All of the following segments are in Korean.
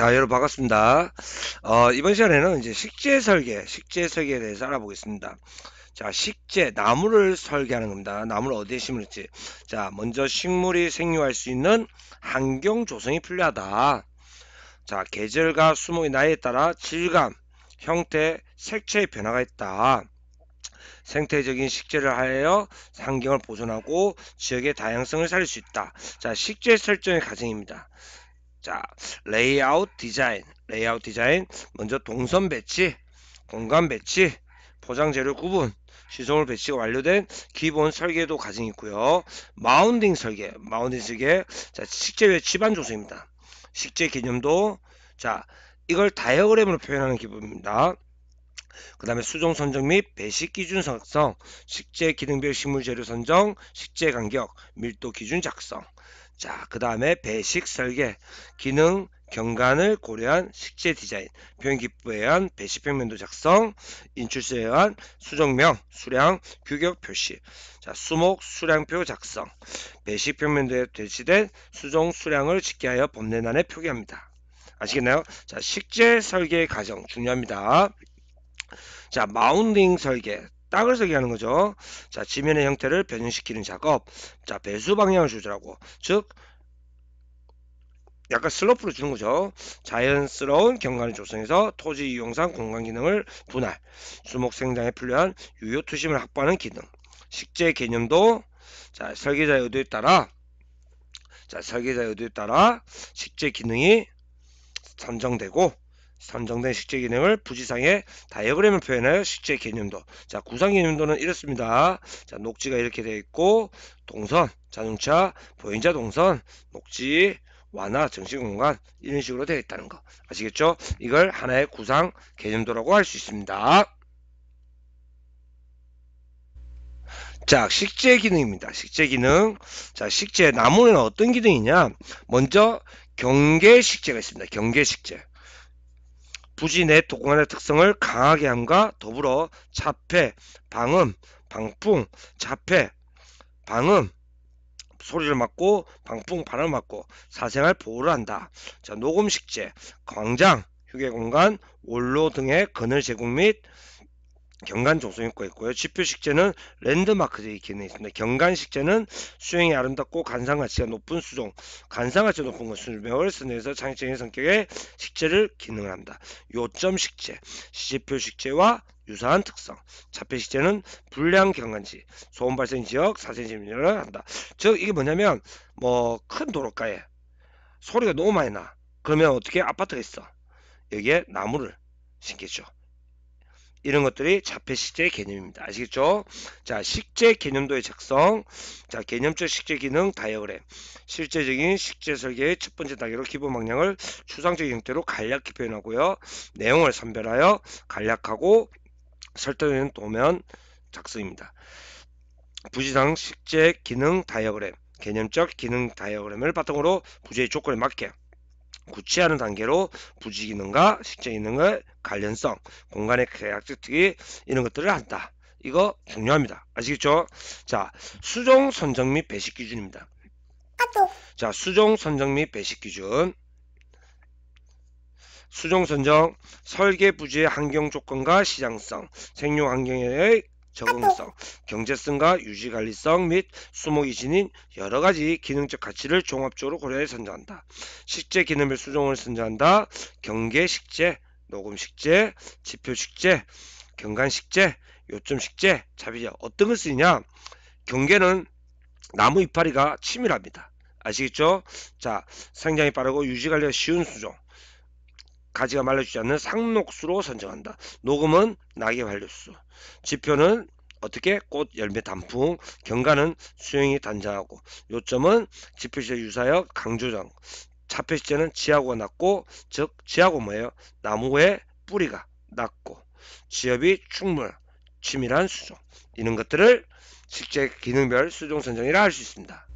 자, 여러분 반갑습니다. 어, 이번 시간에는 이제 식재 설계, 식재 설계에 대해서 알아보겠습니다. 자, 식재, 나무를 설계하는 겁니다. 나무를 어디에 심을지. 자, 먼저 식물이 생육할 수 있는 환경 조성이 필요하다. 자, 계절과 수목의 나이에 따라 질감, 형태, 색채의 변화가 있다. 생태적인 식재를 하여 환경을 보존하고 지역의 다양성을 살릴 수 있다. 자, 식재 설정의 과정입니다. 자, 레이아웃 디자인, 레이아웃 디자인, 먼저 동선 배치, 공간 배치, 포장 재료 구분, 시설물 배치가 완료된 기본 설계도 가진 있고요. 마운딩 설계, 마운딩 설계, 자, 식재 외 집안 조소입니다. 식재 개념도, 자, 이걸 다이어그램으로 표현하는 기법입니다. 그 다음에 수종 선정 및 배식 기준 작성, 식재 기능별 식물 재료 선정, 식재 간격, 밀도 기준 작성, 자, 그 다음에 배식 설계, 기능, 경관을 고려한 식재 디자인, 표현 기법에 의한 배식 평면도 작성, 인출서에 의한 수정명, 수량, 규격 표시, 자, 수목, 수량표 작성, 배식 평면도에 대치된 수정 수량을 집계하여 법내난에 표기합니다. 아시겠나요? 자, 식재 설계 과정 중요합니다. 자, 마운딩 설계, 땅을 쓰게 하는 거죠. 자, 지면의 형태를 변형시키는 작업. 자, 배수 방향을 조절하고, 즉, 약간 슬로프를 주는 거죠. 자연스러운 경관을 조성해서 토지 이용상 공간 기능을 분할, 수목 생장에 필요한 유효 투심을 확보하는 기능, 식재 개념도 자, 설계자의 의도에 따라 자, 설계자의 의도에 따라 식재 기능이 선정되고 선정된 식재 기능을 부지상의 다이어그램을 표현하여 식재 개념도 자 구상 개념도는 이렇습니다 자 녹지가 이렇게 되어 있고 동선 자동차 보행자 동선 녹지 완화 정신공간 이런 식으로 되어 있다는 거 아시겠죠 이걸 하나의 구상 개념도라고 할 수 있습니다 자 식재 기능입니다 식재 기능 자 식재 나무는 어떤 기능이냐 먼저 경계 식재가 있습니다 경계 식재 부지 내 도공안의 특성을 강하게 함과 더불어 자폐, 방음, 방풍, 자폐, 방음, 소리를 막고 방풍 바람을 막고 사생활 보호를 한다. 자, 녹음식재, 광장, 휴게공간, 원로 등의 그늘 제공 및 경관조성형과 있고요. 지표식재는 랜드마크제어 있기는 있습니다. 경관식재는 수영이 아름답고 간상가치가 높은 수종, 간상가치가 높은 것건매월을 쓰면서 창의적인 성격의 식재를 기능합니다. 요점식재, 지표식재와 유사한 특성. 자폐식재는 불량 경관지 소음 발생 지역, 사생지 민을 한다. 즉 이게 뭐냐면 뭐 큰 도로가에 소리가 너무 많이 나. 그러면 어떻게 아파트가 있어? 여기에 나무를 심겠죠. 이런 것들이 자폐식제 개념입니다. 아시겠죠? 자, 식재 개념도의 작성, 자, 개념적 식재 기능 다이어그램, 실제적인 식재 설계의 첫 번째 단계로 기본 방향을 추상적인 형태로 간략히 표현하고요. 내용을 선별하여 간략하고 설득되는 도면 작성입니다. 부지상 식재 기능 다이어그램, 개념적 기능 다이어그램을 바탕으로 부재의 조건에 맞게 구체하는 단계로 부지기능과 식재기능의 관련성, 공간의 계약적 특이 이런 것들을 한다. 이거 중요합니다. 아시겠죠? 자, 수종 선정 및 배식 기준입니다. 자, 수종 선정 및 배식 기준. 수종 선정, 설계 부지의 환경 조건과 시장성, 생육 환경의 적응성, 경제성과 유지관리성 및 수목이 진인 여러 가지 기능적 가치를 종합적으로 고려해 선정한다. 식재 기능별 수종을 선정한다. 경계 식재, 녹음 식재, 지표 식재, 경관 식재, 요점 식재, 자비자 어떤 걸 쓰냐? 경계는 나무 이파리가 치밀합니다. 아시겠죠? 자, 성장이 빠르고 유지관리가 쉬운 수종. 가지가 말려주지 않는 상록수로 선정한다. 녹음은 낙엽 활류수, 지표는 어떻게 꽃 열매 단풍, 경과는 수영이 단장하고 요점은 지표시제 유사역 강조장자폐시제는 지하고 낮고 즉 지하고 뭐예요? 나무의 뿌리가 낮고 지엽이 충물, 치밀한 수종 이런 것들을 식재 기능별 수종 선정이라 할 수 있습니다.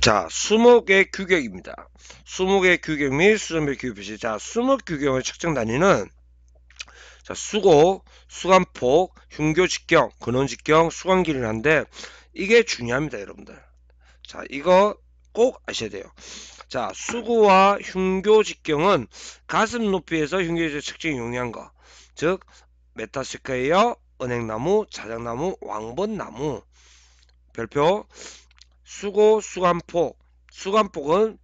자, 수목의 규격입니다. 수목의 규격 및 수전별 규격표시. 자, 수목 규격의 측정 단위는 자, 수고, 수간폭, 흉교 직경, 근원 직경, 수간 길이를 한데 이게 중요합니다, 여러분들. 자, 이거 꼭 아셔야 돼요. 자, 수고와 흉교 직경은 가슴 높이에서 흉교에 측정이 용이한 거. 즉, 메타스카이어, 은행나무, 자작나무, 왕번나무, 별표 수고 수간폭 수간폭은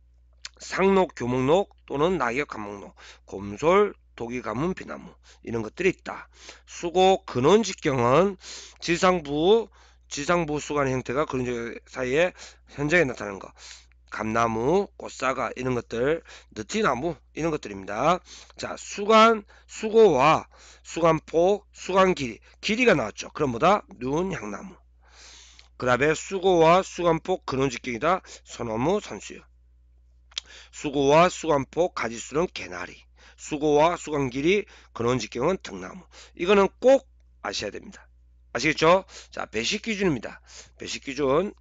상록 교목록 또는 낙엽 감목록 곰솔 독이 가문 비나무 이런 것들이 있다. 수고 근원직경은 지상부 지상부 수간 형태가 그런 사이에 현장에 나타나는 것. 감나무, 꽃사과 이런 것들, 느티나무 이런 것들입니다. 자, 수간, 수고와 수간포, 수간길이, 길이가 나왔죠. 그럼 보다 눈향나무. 그 다음에 수고와 수간폭 근원직경이다. 선어무 선수요. 수고와 수간폭 가지수는 개나리. 수고와 수간 길이 근원직경은 등나무. 이거는 꼭 아셔야 됩니다. 아시겠죠? 자, 배식 기준입니다. 배식 기준.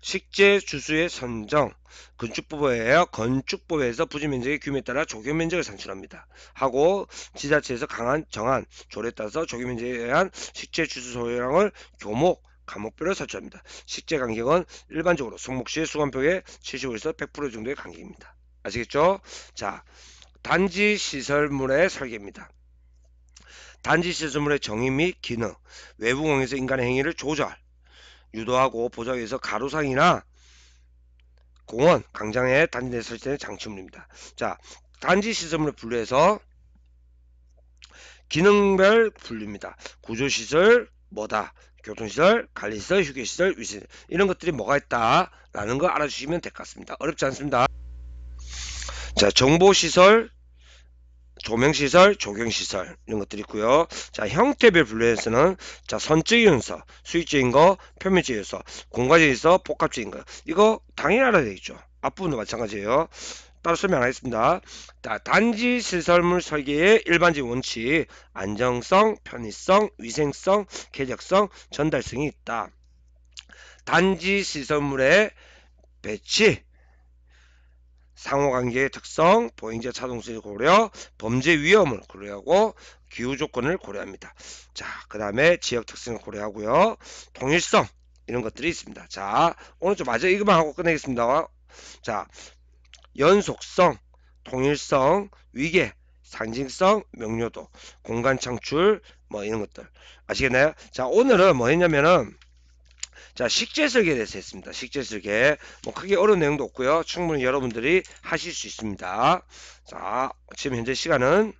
식재 주수의 선정, 건축법에 의하여 건축법에서 부지 면적의 규모에 따라 조교 면적을 산출합니다. 하고 지자체에서 강한 정한 조례에 따라서 조교 면적에 의한 식재 주수 소요량을 교목, 감목별로 설정합니다. 식재 간격은 일반적으로 손목시 수감표의 75에서 100% 정도의 간격입니다. 아시겠죠? 자, 단지 시설물의 설계입니다. 단지 시설물의 정의 및 기능, 외부 공에서 인간의 행위를 조절, 유도하고 보좌해서 가로상이나 공원, 광장에 단지 내 설치된 장치물입니다. 자, 단지 시설물을 분류해서 기능별 분류입니다. 구조시설, 뭐다 교통시설, 관리시설, 휴게시설, 위생 이런 것들이 뭐가 있다라는 거 알아주시면 될 것 같습니다. 어렵지 않습니다. 자 정보시설, 조명시설, 조경시설 이런 것들이 있고요. 자 형태별 분류에서는 자 선적인 문서, 수익적인 거, 표면적인 문서, 공간적인 문서, 복합적인 거 이거 당연히 알아야 되겠죠. 앞부분도 마찬가지예요. 따로 설명하겠습니다. 자, 단지 시설물 설계의 일반적 원칙 안정성, 편의성, 위생성, 쾌적성, 전달성이 있다. 단지 시설물의 배치, 상호관계의 특성, 보행자 차동성를 고려, 범죄 위험을 고려하고 기후 조건을 고려합니다. 자, 그 다음에 지역 특성을 고려하고요. 통일성 이런 것들이 있습니다. 자, 오늘 좀 마저 이거만 하고 끝내겠습니다. 자, 연속성, 동일성, 위계, 상징성, 명료도, 공간 창출 뭐 이런 것들 아시겠나요? 자 오늘은 뭐 했냐면은 자 식재설계에 대해서 했습니다. 식재설계 뭐 크게 어려운 내용도 없고요. 충분히 여러분들이 하실 수 있습니다. 자 지금 현재 시간은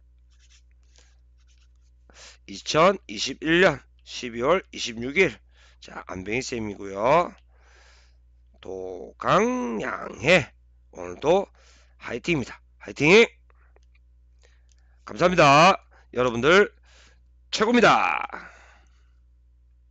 2021년 12월 26일 자 안병희 쌤이고요. 도강양해 오늘도 화이팅입니다. 화이팅! 감사합니다. 여러분들 최고입니다.